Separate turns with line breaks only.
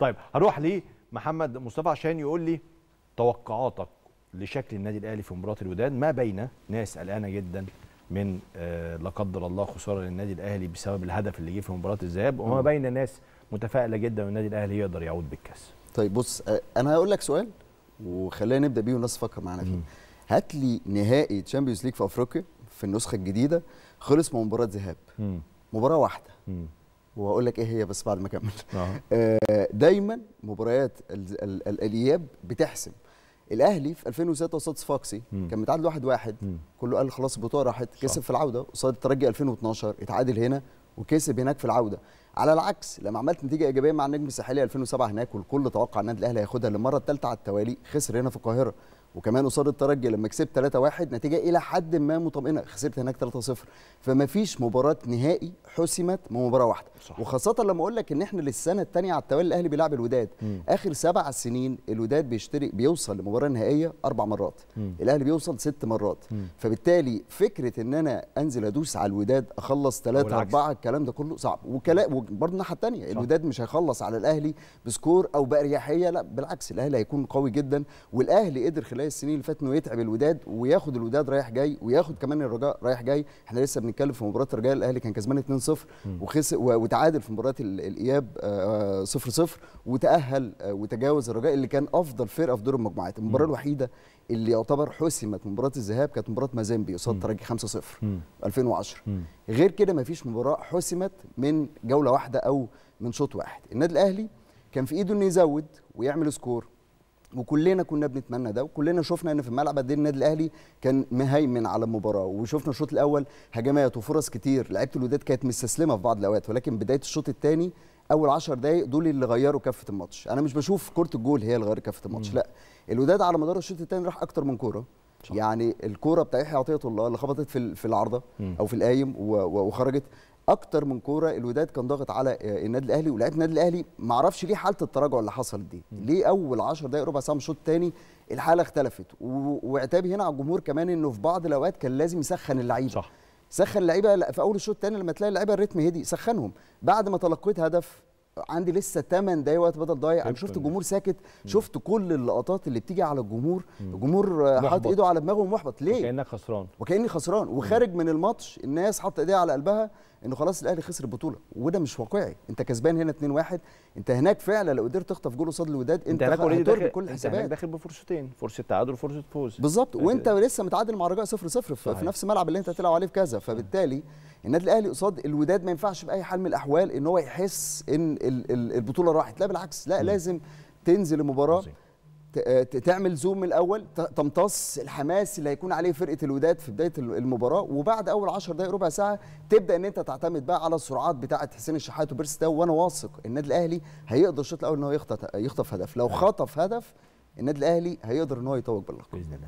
طيب هروح لمحمد مصطفى عشان يقول لي توقعاتك لشكل النادي الاهلي في مباراه الوداد ما بين ناس قلقانه جدا من آه، لا قدر الله خساره للنادي الاهلي بسبب الهدف اللي جه في مباراه الذهاب وما بين ناس متفائله جدا ان النادي الاهلي يقدر يعود بالكاس. طيب بص آه، انا هقول لك سؤال وخلينا نبدا بيه والناس تفكر معانا فيه. هات لي نهائي تشامبيونز ليج في افريقيا في النسخه الجديده خلص من مباراه ذهاب. مباراه واحده. مم. واقول لك ايه هي بس بعد ما اكمل آه. آه، دايما مباريات ال الاياب بتحسم الاهلي في 2006 قصاد صفاقسي كان متعادل 1-1 واحد واحد. كله قال خلاص البطوله راحت كسب في العوده قصاد الترجي 2012 اتعادل هنا وكسب هناك في العوده على العكس لما عملت نتيجه ايجابيه مع النجم الساحلي 2007 هناك والكل توقع النادي الاهلي هياخدها للمره الثالثه على التوالي خسر هنا في القاهره وكمان قصاد الترجي لما كسبت 3-1 نتيجه الى حد ما مطمئنه خسرت هناك 3-0 فما فيش مباراه نهائي حسمت من مباراه واحده صح. وخاصه لما اقول لك ان احنا للسنه الثانيه على التوالي الاهلي بيلعب الوداد مم. اخر سبع سنين الوداد بيشتري بيوصل لمباراه نهائيه اربع مرات مم. الاهلي بيوصل ست مرات مم. فبالتالي فكره ان انا انزل ادوس على الوداد اخلص 3 4 الكلام ده كله صعب وكلام وبرضه الناحيه الثانيه الوداد مش هيخلص على الاهلي بسكور او باريحيه لا بالعكس الاهلي هيكون قوي جدا والاهلي قدر خلال السنين اللي فاتت انه يتعب الوداد وياخد الوداد رايح جاي وياخد كمان الرجاء رايح جاي احنا لسه بنتكلم في مباراه الرجاء الاهلي كان كسبان 2-0 وخسر وتعادل في مباراه الاياب 0-0 آه، آه، وتاهل آه، وتجاوز الرجاء اللي كان افضل فرقه في دور المجموعات المباراه الوحيده اللي يعتبر حسمت مباراه الذهاب كانت مباراه مازيمبي قصاد ترجي 5-0 2010 غير كده ما فيش مباراه حسمت من جوله واحده او من شوط واحد النادي الاهلي كان في ايده انه يزود ويعمل سكور وكلنا كنا بنتمنى ده وكلنا شفنا ان في الملعب قد إيه النادي الاهلي كان مهيمن على المباراه وشفنا الشوط الاول هجمات وفرص كتير لعيبه الوداد كانت مستسلمه في بعض الاوقات ولكن بدايه الشوط الثاني اول 10 دقائق دول اللي غيروا كفه الماتش انا مش بشوف كره الجول هي اللي غيرت كفه الماتش لا الوداد على مدار الشوط الثاني راح اكتر من كوره صح. يعني الكوره بتاع يحيى عطيه الله اللي خبطت في في العارضه او في القايم وخرجت اكتر من كوره الوداد كان ضاغط على آه، النادي الاهلي ولعيبه النادي الاهلي ما اعرفش ليه حاله التراجع اللي حصلت دي ليه اول 10 دقائق ربع ساعه من الشوط الثاني الحاله اختلفت وعتابي هنا على الجمهور كمان انه في بعض الاوقات كان لازم يسخن اللعيبه صح سخن اللعيبه في اول الشوط الثاني لما تلاقي اللعيبه الريتم هدي سخنهم بعد ما تلقيت هدف عندي لسه 8 دقايق وقت بدل ضايع انا شفت الجمهور ساكت شفت كل اللقطات اللي بتيجي على الجمهور الجمهور حاطط ايده على دماغه ومحبط ليه وكانك خسران وكاني خسران وخارج من الماتش الناس حاطه ايديها على قلبها انه خلاص الاهلي خسر البطوله وده مش واقعي انت كسبان هنا 2-1 انت هناك فعلا لو قدرت تخطف جول قصاد الوداد انت, هناك داخل كل الحسابات انت داخل بفرصتين فرصه تعادل وفرصه فوز بالظبط وانت لسه متعادل مع الرجاء 0-0 في نفس الملعب اللي انت هتلعب عليه في كذا فبالتالي النادي الاهلي قصاد الوداد ما ينفعش باي حال من الاحوال ان هو يحس ان البطوله راحت لا بالعكس لا لازم تنزل المباراه آه، تعمل زوم من الاول تمتص الحماس اللي هيكون عليه فرقه الوداد في بدايه المباراه وبعد اول 10 دقائق ربع ساعه تبدا ان انت تعتمد بقى على السرعات بتاعه حسين الشحات وبيرس وانا واثق النادي الاهلي هيقدر الشوط الاول ان هو يخطف هدف لو نعم. خطف هدف النادي الاهلي هيقدر ان هو يتوج باللقب باذن الله